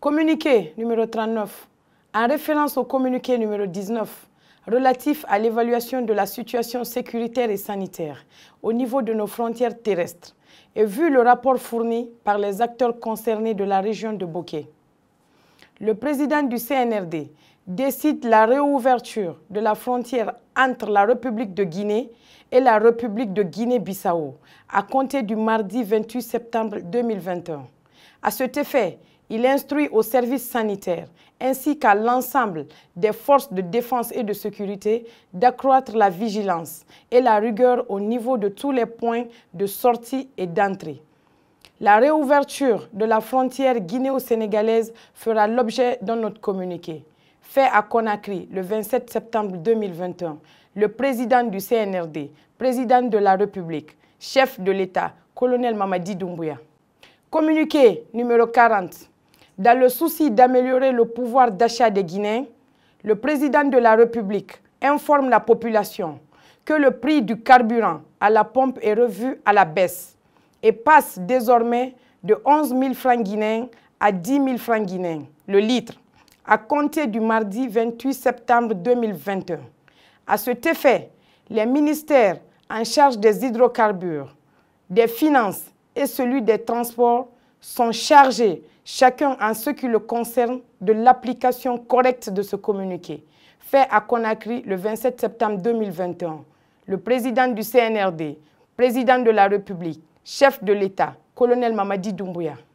Communiqué numéro 39, en référence au communiqué numéro 19, relatif à l'évaluation de la situation sécuritaire et sanitaire au niveau de nos frontières terrestres et vu le rapport fourni par les acteurs concernés de la région de Bokeh. Le président du CNRD décide la réouverture de la frontière entre la République de Guinée et la République de Guinée-Bissau à compter du mardi 28 septembre 2021. À cet effet, il instruit aux services sanitaires ainsi qu'à l'ensemble des forces de défense et de sécurité d'accroître la vigilance et la rigueur au niveau de tous les points de sortie et d'entrée. La réouverture de la frontière guinéo-sénégalaise fera l'objet d'un autre communiqué. Fait à Conakry le 27 septembre 2021, le président du CNRD, président de la République, chef de l'État, colonel Mamadi Doumbouya, Communiqué numéro 40. Dans le souci d'améliorer le pouvoir d'achat des Guinéens, le président de la République informe la population que le prix du carburant à la pompe est revu à la baisse et passe désormais de 11 000 francs guinéens à 10 000 francs guinéens le litre à compter du mardi 28 septembre 2021. À cet effet, les ministères en charge des hydrocarbures, des finances et celui des transports sont chargés, chacun en ce qui le concerne, de l'application correcte de ce communiqué, fait à Conakry le 27 septembre 2021. Le président du CNRD, président de la République, chef de l'État, colonel Mamadi Doumbouya,